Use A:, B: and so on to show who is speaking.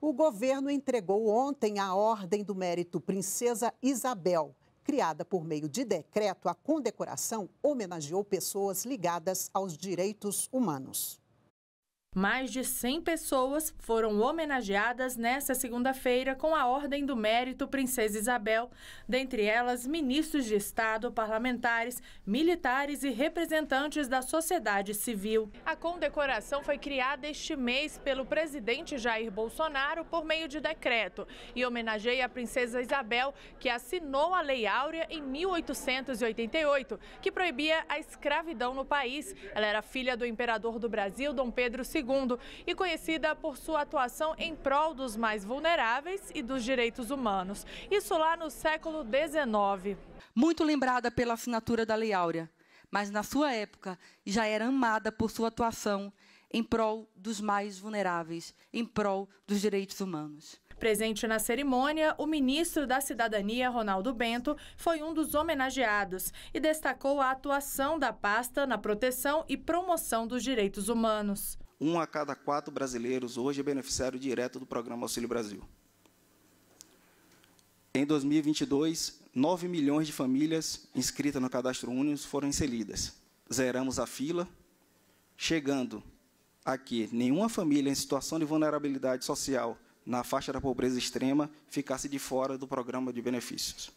A: O governo entregou ontem a Ordem do Mérito Princesa Isabel. Criada por meio de decreto, a condecoração homenageou pessoas ligadas aos direitos humanos.
B: Mais de 100 pessoas foram homenageadas nesta segunda-feira com a Ordem do Mérito Princesa Isabel, dentre elas ministros de Estado, parlamentares, militares e representantes da sociedade civil. A condecoração foi criada este mês pelo presidente Jair Bolsonaro por meio de decreto e homenageia a Princesa Isabel, que assinou a Lei Áurea em 1888, que proibia a escravidão no país. Ela era filha do imperador do Brasil, Dom Pedro II II e conhecida por sua atuação em
C: prol dos mais vulneráveis e dos direitos humanos. Isso lá no século XIX. Muito lembrada pela assinatura da Lei Áurea, mas na sua época já era amada por sua atuação em prol dos mais vulneráveis, em prol dos direitos humanos. Presente na cerimônia, o ministro da Cidadania, Ronaldo Bento,
B: foi um dos homenageados e destacou a atuação da pasta na proteção e promoção dos direitos humanos.
D: Um a cada quatro brasileiros hoje é beneficiário direto do Programa Auxílio Brasil. Em 2022, 9 milhões de famílias inscritas no cadastro único foram inseridas. Zeramos a fila, chegando a que nenhuma família em situação de vulnerabilidade social na faixa da pobreza extrema ficasse de fora do programa de benefícios.